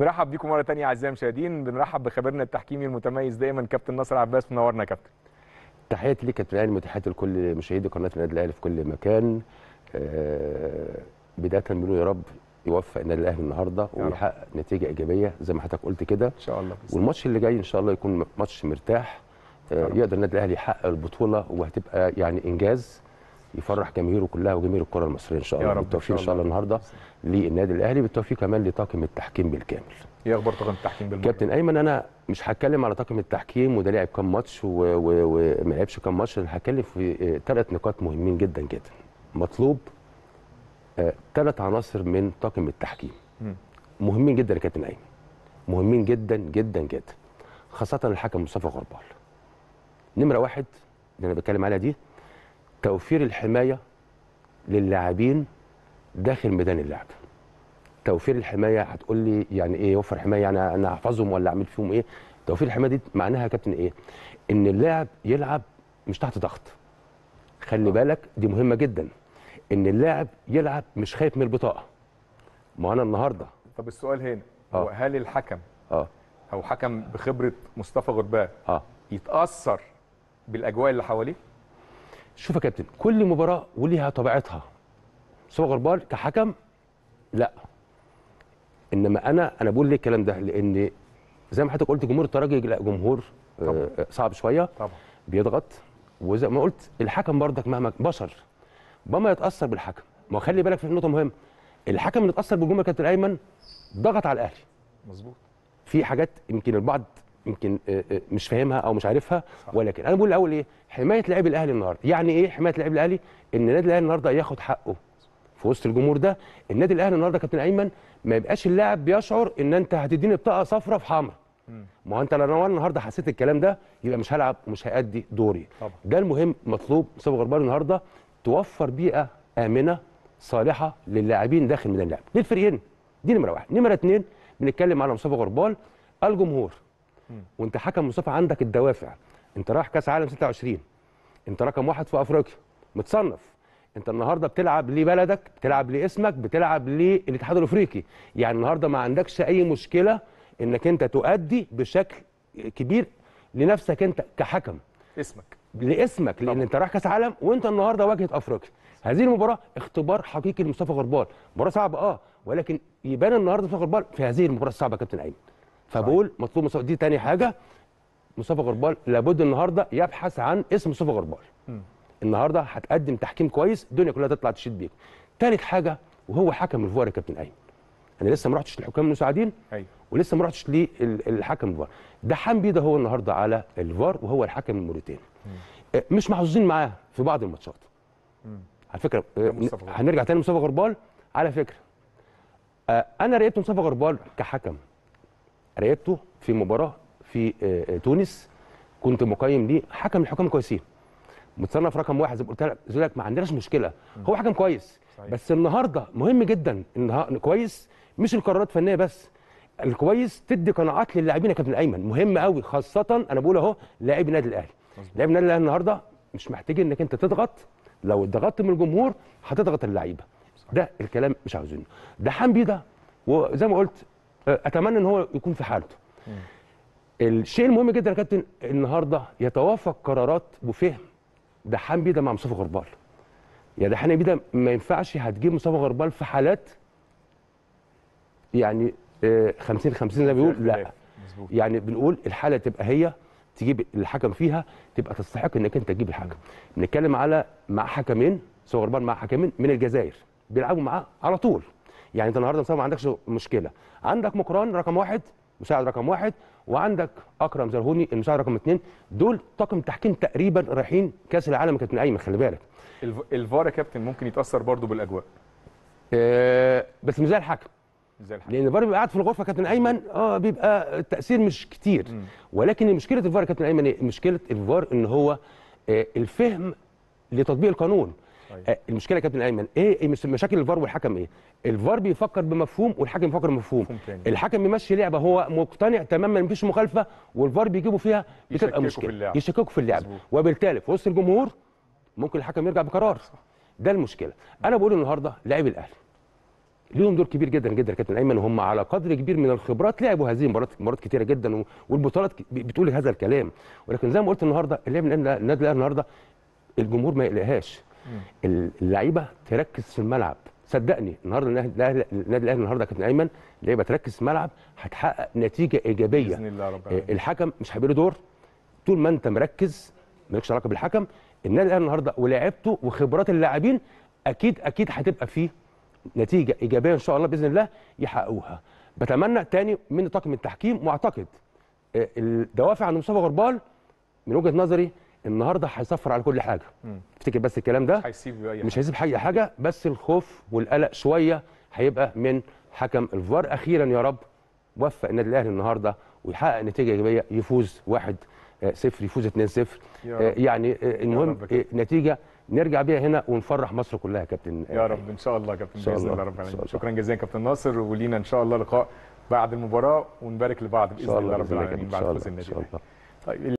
نرحب بيكم مره ثانيه اعزائي المشاهدين بنرحب بخبيرنا التحكيمي المتميز دايما كابتن ناصر عباس منورنا يا كابتن تحياتي ليك كابتن علي وتحياتي لكل مشاهدي قناه النادي الاهلي في كل مكان آه، بدايه بنقول يا رب يوفق النادي الاهلي النهارده ويحقق نتيجه ايجابيه زي ما حضرتك قلت كده ان شاء الله والماتش اللي جاي ان شاء الله يكون ماتش مرتاح آه، يقدر النادي الاهلي يحقق البطوله وهتبقى يعني انجاز يفرح جماهيره كلها وجماهير الكره المصريه ان شاء الله بالتوفيق ان شاء الله النهارده للنادي الاهلي بالتوفيق كمان لطاقم التحكيم بالكامل ايه اخبار طاقم التحكيم بالكامل كابتن ايمن انا مش هتكلم على طاقم التحكيم وده لعب كام ماتش وما لعبش كام ماتش انا هتكلم في ثلاث آه، نقاط مهمين جدا جدا مطلوب ثلاث آه، عناصر من طاقم التحكيم مهمين جدا يا كابتن ايمن مهمين جدا جدا جدا خاصه الحكم مصطفى غربال نمره واحد اللي انا بتكلم عليها دي توفير الحمايه للاعبين داخل ميدان اللعب توفير الحمايه هتقول لي يعني ايه يوفر حمايه يعني انا احفظهم ولا اعمل فيهم ايه توفير الحمايه دي معناها يا كابتن ايه ان اللاعب يلعب مش تحت ضغط خلي آه. بالك دي مهمه جدا ان اللاعب يلعب مش خايف من البطاقه ما انا النهارده طب السؤال هنا آه. هو هل الحكم اه او حكم بخبره مصطفى غربان اه يتاثر بالاجواء اللي حواليه شوف يا كابتن كل مباراه وليها طبيعتها سواء غربال كحكم لا انما انا انا بقول ليه الكلام ده لان زي ما حضرتك قلت جمهور الترجي لا جمهور آه، طبعا. صعب شويه طبعا. بيضغط وزي ما قلت الحكم برضك مهما بشر بما يتاثر بالحكم ما خلي بالك في نقطه مهمه الحكم اللي اتاثر بالجمهور كابتن ايمن ضغط على الاهلي مظبوط في حاجات يمكن البعض يمكن آه، آه، مش فاهمها او مش عارفها ولكن انا بقول الاول ايه حمايه لعيب الاهلي النهارده يعني ايه حمايه لعيب الاهلي ان النادي الاهلي النهارده ياخد حقه في وسط الجمهور ده النادي الاهلي النهارده كابتن ايمن ما يبقاش اللاعب بيشعر ان انت هتديني بطاقه صفراء في حمراء ما هو انت لو النهارده حسيت الكلام ده يبقى مش هلعب ومش هادي دوري طبعا. ده المهم مطلوب مصطفى غربال النهارده توفر بيئه امنه صالحه للاعبين داخل ميدان اللعب للفريقين دي نمره واحد نمره اثنين بنتكلم على مصطفى غربال الجمهور وانت حكم مصطفى عندك الدوافع انت رايح كاس عالم 26 انت رقم واحد في افريقيا متصنف انت النهارده بتلعب لبلدك بتلعب لاسمك بتلعب للاتحاد الافريقي يعني النهارده ما عندكش اي مشكله انك انت تؤدي بشكل كبير لنفسك انت كحكم اسمك لاسمك طبعا. لان انت رايح كاس عالم وانت النهارده واجهه افريقيا هذه المباراه اختبار حقيقي لمصطفى غربال مباراه صعبه اه ولكن يبان النهارده مصطفى غربال في هذه المباراه الصعبه يا كابتن ايمن فبقول مطلوب مصطفى دي تاني حاجه مصطفى غربال لابد النهارده يبحث عن اسم مصطفى غربال م. النهارده هتقدم تحكيم كويس الدنيا كلها تطلع تشيد بيك تالت حاجه وهو حكم الفار يا كابتن ايمن انا لسه ما رحتش للحكام المساعدين ايوه ولسه ما رحتش للحكم الفار ده حمدي ده هو النهارده على الفار وهو الحكم الموريتاني أه، مش محظوظين معاه في بعض الماتشات على فكره أه، هنرجع تاني لمصطفى غربال على فكره أه، انا رايت مصطفى غربال كحكم رقبته في مباراه في آه، آه، تونس كنت مقيم ليه حكم الحكام كويسين متصنف رقم واحد زي ما قلت لك ما عندناش مشكله هو حكم كويس بس النهارده مهم جدا ان كويس مش القرارات الفنيه بس الكويس تدي قناعات للاعبين يا كابتن ايمن مهم قوي خاصه انا بقول اهو لاعبي النادي الاهلي لاعبي النادي الاهلي النهارده مش محتاج انك انت تضغط لو ضغطت من الجمهور هتضغط اللعيبه ده الكلام مش عاوزينه ده حمبي ده وزي ما قلت اتمنى ان هو يكون في حالته الشيء المهم جدا يا كابتن النهارده يتوافق قرارات وفهم دحام بيده مع مصطفى غربال يا دحام بيده ما ينفعش هتجيب مصطفى غربال في حالات يعني 50 آه، 50 زي ما بيقول لا مزبوط. يعني بنقول الحاله تبقى هي تجيب الحكم فيها تبقى تستحق انك انت تجيب الحكم بنتكلم على مع حكمين صغربان مع حكمين من الجزائر بيلعبوا معاه على طول يعني انت النهارده مثلا ما عندكش مشكله عندك مقران رقم واحد مساعد رقم واحد وعندك اكرم زرهوني المساعد رقم اثنين دول طاقم تحكيم تقريبا رايحين كاس العالم كابتن ايمن خلي بالك الفار يا كابتن ممكن يتاثر برضه بالاجواء آه بس مش زي الحكم زي الحكم لان الفار بيبقى قاعد في الغرفه كابتن ايمن اه بيبقى التاثير مش كتير م. ولكن مشكله الفار كابتن ايمن ايه؟ مشكله الفار ان هو آه الفهم لتطبيق القانون طيب. آه، المشكله يا كابتن ايمن ايه, إيه، مشاكل الفار والحكم ايه الفار بيفكر بمفهوم والحكم بيفكر بمفهوم الحكم بيمشي لعبه هو مقتنع تماما مفيش مخالفه والفار بيجيبوا فيها بتبقى مشكله يشككوا في اللعبه وبالتالي في وسط الجمهور ممكن الحكم يرجع بقرار ده المشكله انا بقول النهارده لاعبي الاهلي ليهم دور كبير جدا جدا يا كابتن ايمن وهم على قدر كبير من الخبرات لعبوا هذه المباريات مباريات كتيره جدا والبطولات بتقول هذا الكلام ولكن زي ما قلت النهارده اللعب النادي الاهلي النهارده الجمهور ما يقلقهاش اللعيبه تركز في الملعب صدقني النهارده النادي الاهلي النهارده كابتن ايمن اللعيبه تركز في الملعب هتحقق نتيجه ايجابيه باذن الله رب العالمين آه، الحكم مش هيبقى له دور طول ما انت مركز مالكش علاقه بالحكم النادي الاهلي النهارده ولاعيبته وخبرات اللاعبين اكيد اكيد هتبقى فيه نتيجه ايجابيه ان شاء الله باذن الله يحققوها بتمنى تاني من طاقم التحكيم واعتقد آه، الدوافع عند مصطفى غربال من وجهه نظري النهارده هيصفر على كل حاجه افتكر بس الكلام ده هيسيب أي مش هيسيب حاجه حاجه بس الخوف والقلق شويه هيبقى من حكم الفار اخيرا يا رب وفق النادي الاهلي النهارده ويحقق نتيجه ايجابيه يفوز 1 0 آه، يفوز 2 0 آه، يعني آه، المهم نتيجه نرجع بيها هنا ونفرح مصر كلها يا كابتن يا رب ان شاء الله يا كابتن باذن الله رب العالمين شكرا جزيلا كابتن ناصر ولينا ان شاء الله لقاء بعد المباراة ونبارك لبعض باذن الله رب العالمين بعد فوز النادي طيب